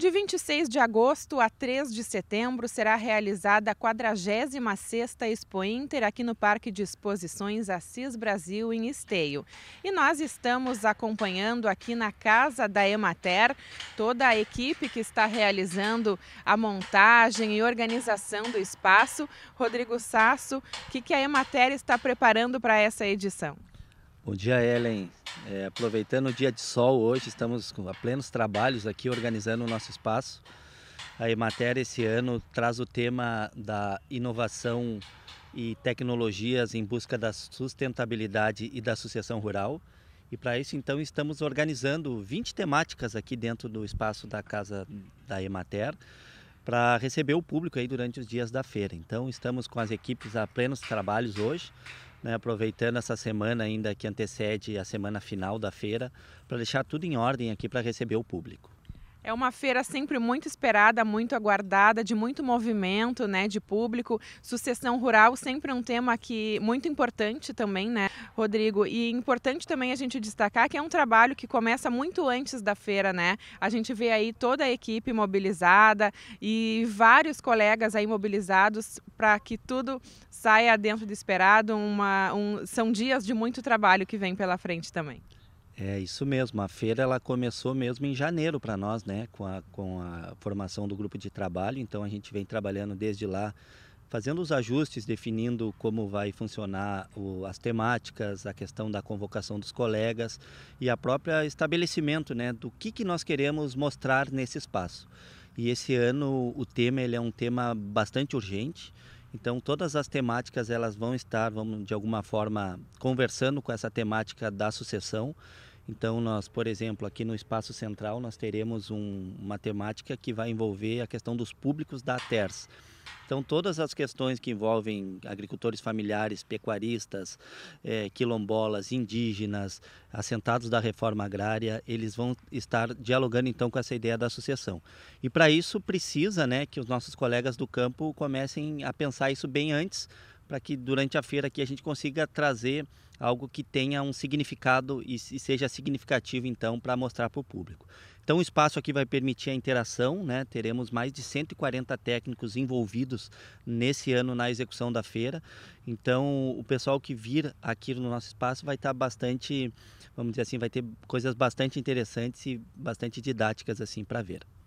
De 26 de agosto a 3 de setembro será realizada a 46ª Expo Inter aqui no Parque de Exposições Assis Brasil em Esteio. E nós estamos acompanhando aqui na casa da Emater toda a equipe que está realizando a montagem e organização do espaço. Rodrigo Sasso, o que a Emater está preparando para essa edição? Bom dia, Ellen. É, aproveitando o dia de sol hoje, estamos a plenos trabalhos aqui organizando o nosso espaço. A Emater esse ano traz o tema da inovação e tecnologias em busca da sustentabilidade e da associação rural. E para isso, então, estamos organizando 20 temáticas aqui dentro do espaço da casa da Emater para receber o público aí durante os dias da feira. Então, estamos com as equipes a plenos trabalhos hoje né, aproveitando essa semana ainda que antecede a semana final da feira, para deixar tudo em ordem aqui para receber o público. É uma feira sempre muito esperada, muito aguardada, de muito movimento, né, de público. Sucessão rural sempre é um tema que muito importante também, né, Rodrigo? E importante também a gente destacar que é um trabalho que começa muito antes da feira, né? A gente vê aí toda a equipe mobilizada e vários colegas aí mobilizados para que tudo saia dentro do esperado. Uma, um, são dias de muito trabalho que vem pela frente também. É isso mesmo. A feira ela começou mesmo em janeiro para nós, né? Com a, com a formação do grupo de trabalho. Então a gente vem trabalhando desde lá, fazendo os ajustes, definindo como vai funcionar o, as temáticas, a questão da convocação dos colegas e a própria estabelecimento, né? Do que que nós queremos mostrar nesse espaço. E esse ano o tema ele é um tema bastante urgente. Então todas as temáticas elas vão estar, vamos de alguma forma conversando com essa temática da sucessão então nós, por exemplo, aqui no espaço central nós teremos um, uma temática que vai envolver a questão dos públicos da TERS. Então, todas as questões que envolvem agricultores familiares, pecuaristas, é, quilombolas, indígenas, assentados da reforma agrária, eles vão estar dialogando então com essa ideia da associação. E para isso precisa né, que os nossos colegas do campo comecem a pensar isso bem antes para que durante a feira aqui a gente consiga trazer algo que tenha um significado e, e seja significativo então para mostrar para o público. Então o espaço aqui vai permitir a interação, né? teremos mais de 140 técnicos envolvidos nesse ano na execução da feira. Então o pessoal que vir aqui no nosso espaço vai estar tá bastante, vamos dizer assim, vai ter coisas bastante interessantes e bastante didáticas assim para ver.